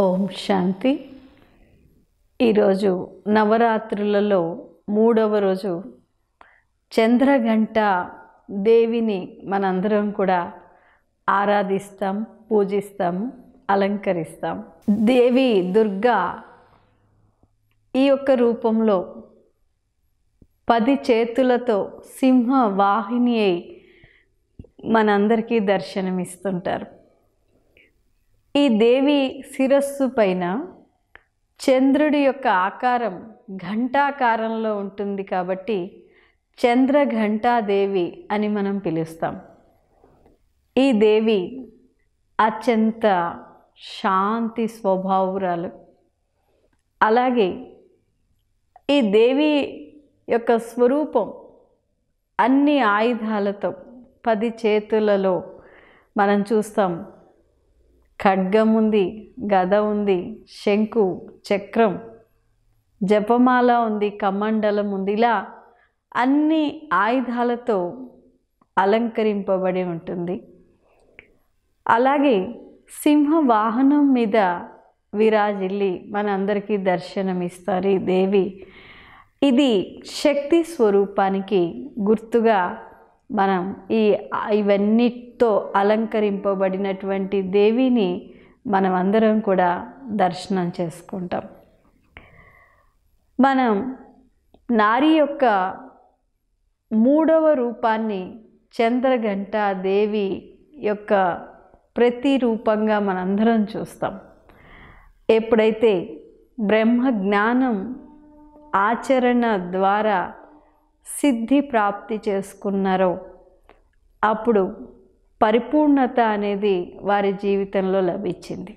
ఓం శాంతి ఈరోజు నవరాత్రులలో మూడవ రోజు చంద్రఘంట దేవిని మనందరం కూడా ఆరాధిస్తాం పూజిస్తాం అలంకరిస్తాం దేవి దుర్గా ఈ యొక్క రూపంలో పది చేతులతో సింహ వాహిని అయి మనందరికీ దర్శనమిస్తుంటారు ఈ దేవి శిరస్సు పైన చంద్రుడి యొక్క ఆకారం ఘంటాకారంలో ఉంటుంది కాబట్టి చంద్రఘంటాదేవి అని మనం పిలుస్తాం ఈ దేవి అత్యంత శాంతి స్వభావురాలు అలాగే ఈ దేవి యొక్క స్వరూపం అన్ని ఆయుధాలతో పది చేతులలో మనం చూస్తాం ఖడ్గం ఉంది గద ఉంది శంకు చక్రం జపమాల ఉంది కమండలం ఉంది ఇలా అన్ని ఆయుధాలతో అలంకరింపబడి ఉంటుంది అలాగే సింహ వాహనం మీద విరాజిల్లి మనందరికీ దర్శనమిస్తారు ఈ దేవి ఇది శక్తి స్వరూపానికి గుర్తుగా మనం ఈ ఇవన్నిటితో అలంకరింపబడినటువంటి దేవిని మనం అందరం కూడా దర్శనం చేసుకుంటాం మనం నారి యొక్క మూడవ రూపాన్ని చంద్రఘంట దేవి యొక్క ప్రతి రూపంగా మనందరం చూస్తాం ఎప్పుడైతే బ్రహ్మ జ్ఞానం ఆచరణ ద్వారా సిద్ధి ప్రాప్తి చేసుకున్నారో అప్పుడు పరిపూర్ణత అనేది వారి జీవితంలో లభించింది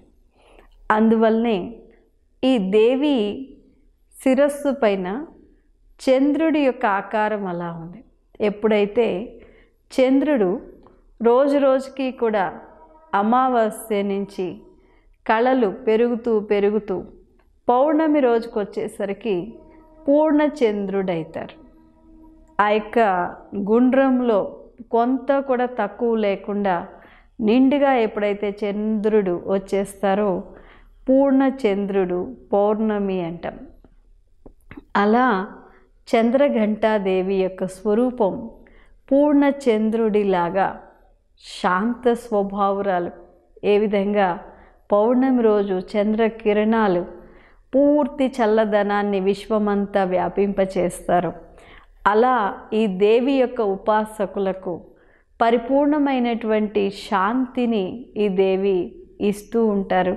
అందువల్లనే ఈ దేవి శిరస్సు పైన చంద్రుడి యొక్క ఆకారం అలా ఉంది ఎప్పుడైతే చంద్రుడు రోజు రోజుకి కూడా అమావాస్య నుంచి కళలు పెరుగుతూ పెరుగుతూ పౌర్ణమి రోజుకు వచ్చేసరికి అవుతారు ఆ యొక్క గుండ్రంలో కొంత కూడా తక్కువ లేకుండా నిండుగా ఎప్పుడైతే చంద్రుడు వచ్చేస్తారో పూర్ణ చంద్రుడు పౌర్ణమి అంటాం అలా చంద్రఘంటాదేవి యొక్క స్వరూపం పూర్ణ చంద్రుడిలాగా శాంత స్వభావరాలు ఏ విధంగా పౌర్ణమి రోజు చంద్ర కిరణాలు పూర్తి చల్లదనాన్ని విశ్వమంతా వ్యాపింపచేస్తారు అలా ఈ దేవి యొక్క ఉపాసకులకు పరిపూర్ణమైనటువంటి శాంతిని ఈ దేవి ఇస్తూ ఉంటారు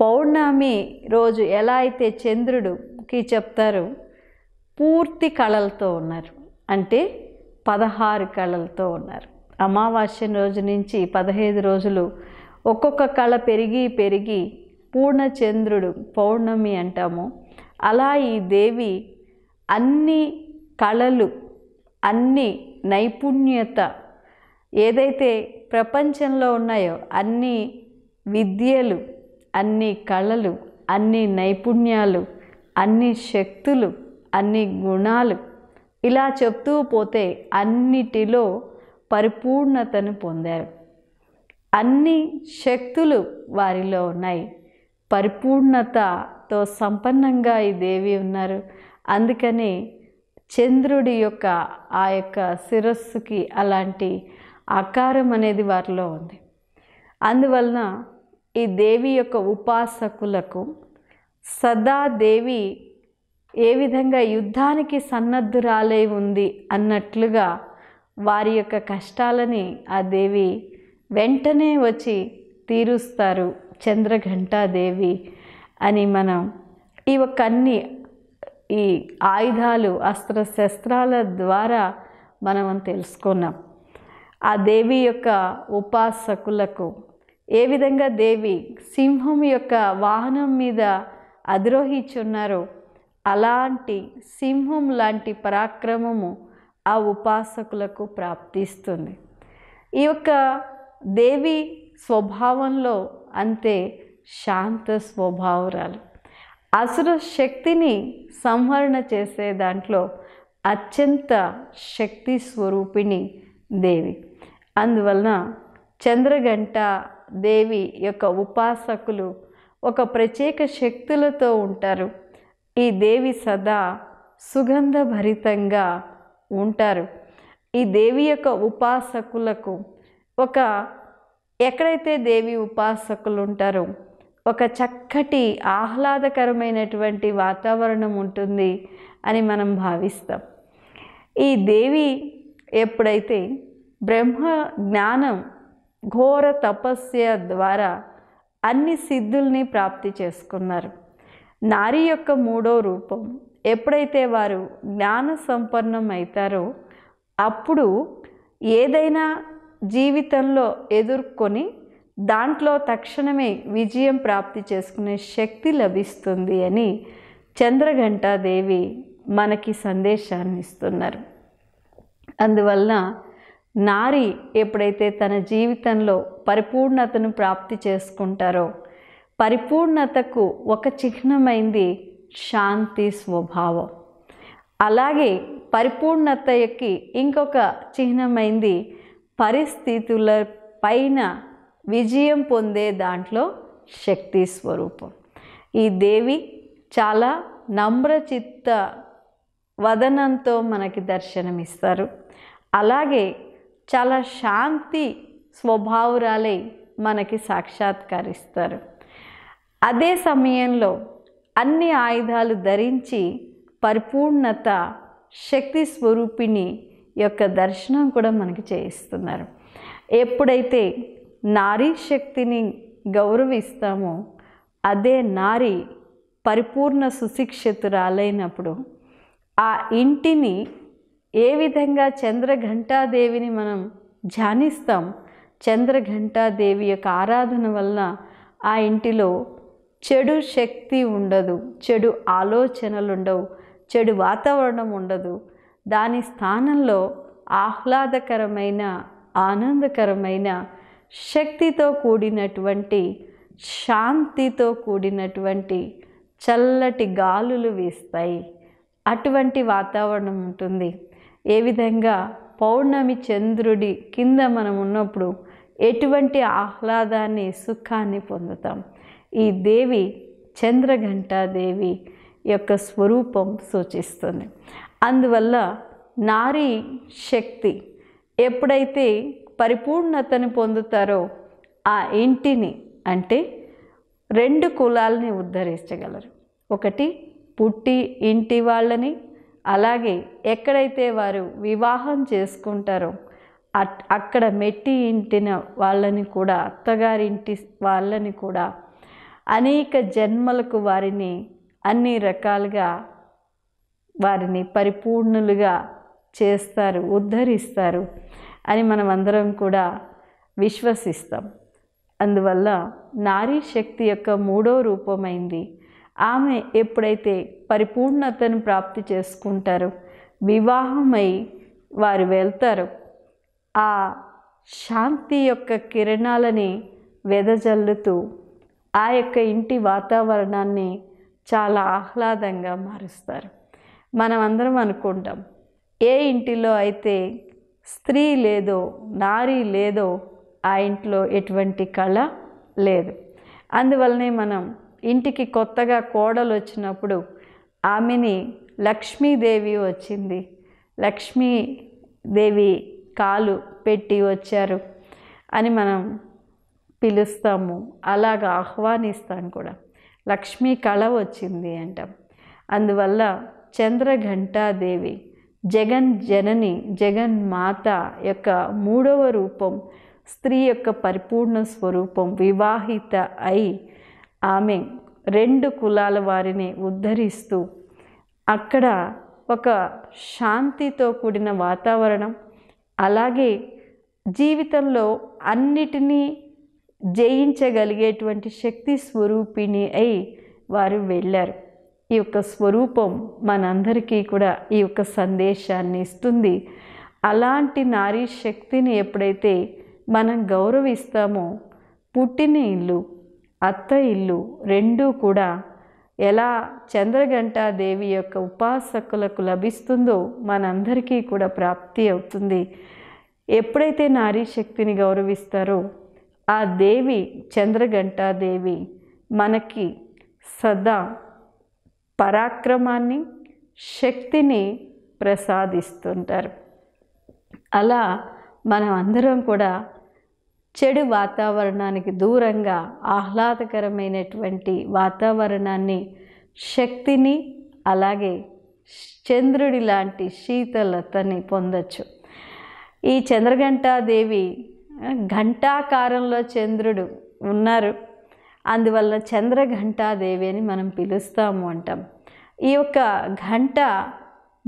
పౌర్ణమి రోజు ఎలా అయితే చంద్రుడుకి చెప్తారు పూర్తి కళలతో ఉన్నారు అంటే పదహారు కళలతో ఉన్నారు అమావాస్య రోజు నుంచి పదహైదు రోజులు ఒక్కొక్క కళ పెరిగి పెరిగి పూర్ణచంద్రుడు పౌర్ణమి అంటాము అలా ఈ దేవి అన్ని కళలు అన్ని నైపుణ్యత ఏదైతే ప్రపంచంలో ఉన్నాయో అన్ని విద్యలు అన్ని కళలు అన్ని నైపుణ్యాలు అన్ని శక్తులు అన్ని గుణాలు ఇలా చెప్తూ పోతే అన్నిటిలో పరిపూర్ణతను పొందారు అన్ని శక్తులు వారిలో ఉన్నాయి పరిపూర్ణతతో సంపన్నంగా ఈ దేవి ఉన్నారు అందుకని చంద్రుడి యొక్క ఆ యొక్క శిరస్సుకి అలాంటి ఆకారం అనేది వారిలో ఉంది అందువలన ఈ దేవి యొక్క ఉపాసకులకు సదా దేవి ఏ విధంగా యుద్ధానికి సన్నద్ధురాలై ఉంది అన్నట్లుగా వారి యొక్క కష్టాలని ఆ దేవి వెంటనే వచ్చి తీరుస్తారు చంద్రఘంటాదేవి అని మనం ఈ అన్ని ఈ ఆయుధాలు అస్త్ర శస్త్రాల ద్వారా మనం తెలుసుకున్నాం ఆ దేవి యొక్క ఉపాసకులకు ఏ విధంగా దేవి సింహం యొక్క వాహనం మీద అధిరోహించున్నారో అలాంటి సింహం లాంటి పరాక్రమము ఆ ఉపాసకులకు ప్రాప్తిస్తుంది ఈ యొక్క దేవి స్వభావంలో అంతే శాంత స్వభావరాలు అసురు శక్తిని సంహరణ చేసే దాంట్లో అత్యంత శక్తి స్వరూపిణి దేవి అందువలన చంద్రగంట దేవి యొక్క ఉపాసకులు ఒక ప్రత్యేక శక్తులతో ఉంటారు ఈ దేవి సదా సుగంధ భరితంగా ఉంటారు ఈ దేవి యొక్క ఉపాసకులకు ఒక ఎక్కడైతే దేవి ఉపాసకులు ఉంటారో ఒక చక్కటి ఆహ్లాదకరమైనటువంటి వాతావరణం ఉంటుంది అని మనం భావిస్తాం ఈ దేవి ఎప్పుడైతే బ్రహ్మ జ్ఞానం ఘోర తపస్య ద్వారా అన్ని సిద్ధుల్ని ప్రాప్తి చేసుకున్నారు నారి యొక్క మూడో రూపం ఎప్పుడైతే వారు జ్ఞాన సంపన్నం అవుతారో అప్పుడు ఏదైనా జీవితంలో ఎదుర్కొని దాంట్లో తక్షణమే విజయం ప్రాప్తి చేసుకునే శక్తి లభిస్తుంది అని చంద్రఘంటాదేవి మనకి సందేశాన్ని ఇస్తున్నారు అందువలన నారి ఎప్పుడైతే తన జీవితంలో పరిపూర్ణతను ప్రాప్తి చేసుకుంటారో పరిపూర్ణతకు ఒక చిహ్నమైంది శాంతి స్వభావం అలాగే పరిపూర్ణతకి ఇంకొక చిహ్నమైంది పరిస్థితుల పైన విజయం పొందే దాంట్లో శక్తి స్వరూపం ఈ దేవి చాలా నమ్రచిత్త వదనంతో మనకి దర్శనమిస్తారు అలాగే చాలా శాంతి స్వభావురాలై మనకి సాక్షాత్కరిస్తారు అదే సమయంలో అన్ని ఆయుధాలు ధరించి పరిపూర్ణత శక్తి స్వరూపిణి యొక్క దర్శనం కూడా మనకి చేయిస్తున్నారు ఎప్పుడైతే నారీ శక్తిని గౌరవిస్తామో అదే నారి పరిపూర్ణ సుశిక్షితురాలైనప్పుడు ఆ ఇంటిని ఏ విధంగా చంద్రఘంటాదేవిని మనం ధ్యానిస్తాం చంద్రఘంటాదేవి యొక్క ఆరాధన వల్ల ఆ ఇంటిలో చెడు శక్తి ఉండదు చెడు ఆలోచనలు ఉండవు చెడు వాతావరణం ఉండదు దాని స్థానంలో ఆహ్లాదకరమైన ఆనందకరమైన శక్తితో కూడినటువంటి శాంతితో కూడినటువంటి చల్లటి గాలులు వీస్తాయి అటువంటి వాతావరణం ఉంటుంది ఏ విధంగా పౌర్ణమి చంద్రుడి కింద మనం ఉన్నప్పుడు ఎటువంటి ఆహ్లాదాన్ని సుఖాన్ని పొందుతాం ఈ దేవి చంద్రఘంటాదేవి యొక్క స్వరూపం సూచిస్తుంది అందువల్ల నారీ శక్తి ఎప్పుడైతే పరిపూర్ణతని పొందుతారో ఆ ఇంటిని అంటే రెండు కులాలని ఉద్ధరించగలరు ఒకటి పుట్టి ఇంటి వాళ్ళని అలాగే ఎక్కడైతే వారు వివాహం చేసుకుంటారో అక్కడ మెట్టి ఇంటిన వాళ్ళని కూడా అత్తగారింటి వాళ్ళని కూడా అనేక జన్మలకు వారిని అన్ని రకాలుగా వారిని పరిపూర్ణులుగా చేస్తారు ఉద్ధరిస్తారు అని మనం అందరం కూడా విశ్వసిస్తాం అందువల్ల నారీ శక్తి యొక్క మూడో రూపమైంది ఆమె ఎప్పుడైతే పరిపూర్ణతను ప్రాప్తి చేసుకుంటారో వివాహమై వారు వెళ్తారు ఆ శాంతి యొక్క కిరణాలని వెదజల్లుతూ ఆ యొక్క ఇంటి వాతావరణాన్ని చాలా ఆహ్లాదంగా మారుస్తారు మనం అందరం అనుకుంటాం ఏ ఇంటిలో అయితే స్త్రీ లేదో నారి లేదో ఆ ఇంట్లో ఎటువంటి కళ లేదు అందువల్లనే మనం ఇంటికి కొత్తగా కోడలు వచ్చినప్పుడు ఆమెని లక్ష్మీదేవి వచ్చింది లక్ష్మీదేవి కాలు పెట్టి వచ్చారు అని మనం పిలుస్తాము అలాగ ఆహ్వానిస్తాం కూడా లక్ష్మీ కళ వచ్చింది అంటాం అందువల్ల చంద్రఘంటాదేవి జగన్ జనని జగన్ మాత యొక్క మూడవ రూపం స్త్రీ యొక్క పరిపూర్ణ స్వరూపం వివాహిత అయి ఆమె రెండు కులాల వారిని ఉద్ధరిస్తూ అక్కడ ఒక శాంతితో కూడిన వాతావరణం అలాగే జీవితంలో అన్నిటినీ జయించగలిగేటువంటి శక్తి స్వరూపిణి అయి వారు వెళ్ళారు ఈ యొక్క స్వరూపం మనందరికీ కూడా ఈ యొక్క సందేశాన్ని ఇస్తుంది అలాంటి నారీ శక్తిని ఎప్పుడైతే మనం గౌరవిస్తామో పుట్టిన ఇల్లు అత్త ఇల్లు రెండూ కూడా ఎలా చంద్రఘంటాదేవి యొక్క ఉపాసకులకు లభిస్తుందో మనందరికీ కూడా ప్రాప్తి అవుతుంది ఎప్పుడైతే నారీ శక్తిని గౌరవిస్తారో ఆ దేవి చంద్రఘంటాదేవి మనకి సదా పరాక్రమాన్ని శక్తిని ప్రసాదిస్తుంటారు అలా మనం అందరం కూడా చెడు వాతావరణానికి దూరంగా ఆహ్లాదకరమైనటువంటి వాతావరణాన్ని శక్తిని అలాగే చంద్రుడి లాంటి శీతలతని పొందొచ్చు ఈ చంద్రఘంటాదేవి ఘంటాకారంలో చంద్రుడు ఉన్నారు అందువల్ల చంద్రఘంటాదేవి అని మనం పిలుస్తాము అంటాం ఈ యొక్క ఘంట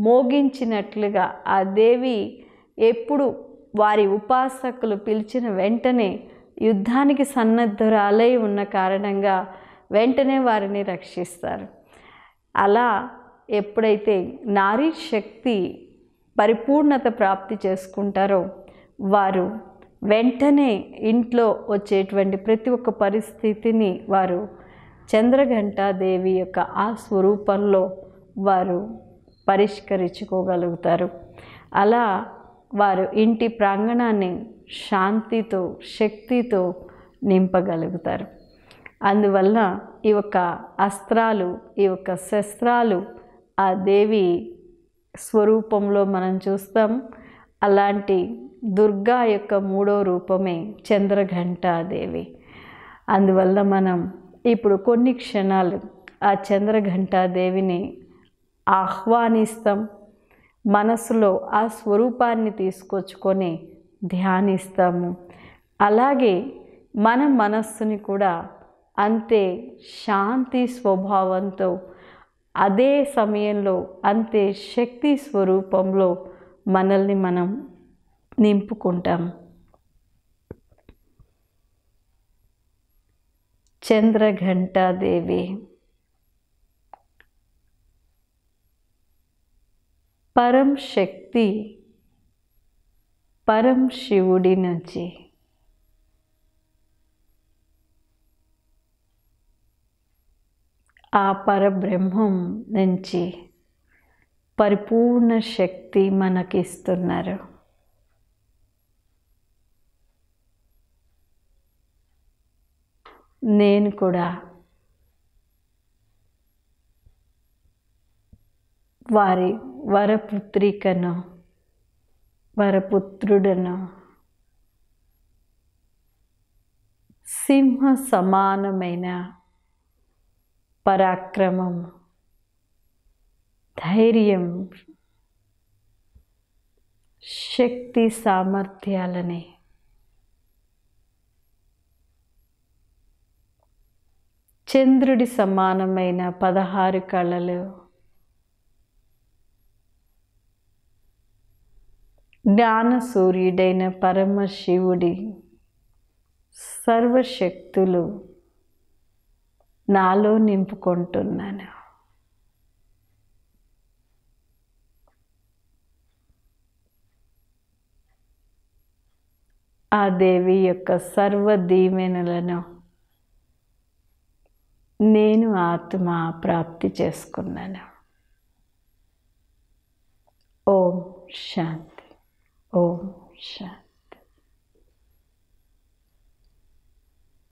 మోగించినట్లుగా ఆ దేవి ఎప్పుడు వారి ఉపాసకులు పిలిచిన వెంటనే యుద్ధానికి సన్నద్ధురాలై ఉన్న కారణంగా వెంటనే వారిని రక్షిస్తారు అలా ఎప్పుడైతే నారీ శక్తి పరిపూర్ణత ప్రాప్తి చేసుకుంటారో వారు వెంటనే ఇంట్లో వచ్చేటువంటి ప్రతి ఒక్క పరిస్థితిని వారు చంద్రఘంటాదేవి యొక్క ఆ స్వరూపంలో వారు పరిష్కరించుకోగలుగుతారు అలా వారు ఇంటి ప్రాంగణాన్ని శాంతితో శక్తితో నింపగలుగుతారు అందువల్ల ఈ యొక్క అస్త్రాలు ఈ యొక్క శస్త్రాలు ఆ దేవి స్వరూపంలో మనం చూస్తాం అలాంటి దుర్గా యొక్క మూడో రూపమే చంద్రఘంటాదేవి అందువల్ల మనం ఇప్పుడు కొన్ని క్షణాలు ఆ చంద్రఘంటాదేవిని ఆహ్వానిస్తాం మనసులో ఆ స్వరూపాన్ని తీసుకొచ్చుకొని ధ్యానిస్తాము అలాగే మన మనస్సుని కూడా అంతే శాంతి స్వభావంతో అదే సమయంలో అంతే శక్తి స్వరూపంలో మనల్ని మనం నింపుకుంటాం చంద్రఘంటాదేవి పరం శక్తి పరం శివుడి నుంచి ఆ పరబ్రహ్మం నుంచి పరిపూర్ణ శక్తి మనకిస్తున్నారు నేను కూడా వారి వరపుత్రికను వరపుత్రుడను సింహ సమానమైన పరాక్రమం ధైర్యం శక్తి సామర్థ్యాలని చంద్రుడి సమానమైన పదహారు కళలు జ్ఞాన సూర్యుడైన పరమశివుడి సర్వశక్తులు నాలో నింపుకుంటున్నాను ఆ దేవి యొక్క సర్వ దీవెనలను నేను ఆత్మ ప్రాప్తి చేసుకున్నాను ఓం శాంతి ఓం శాంతి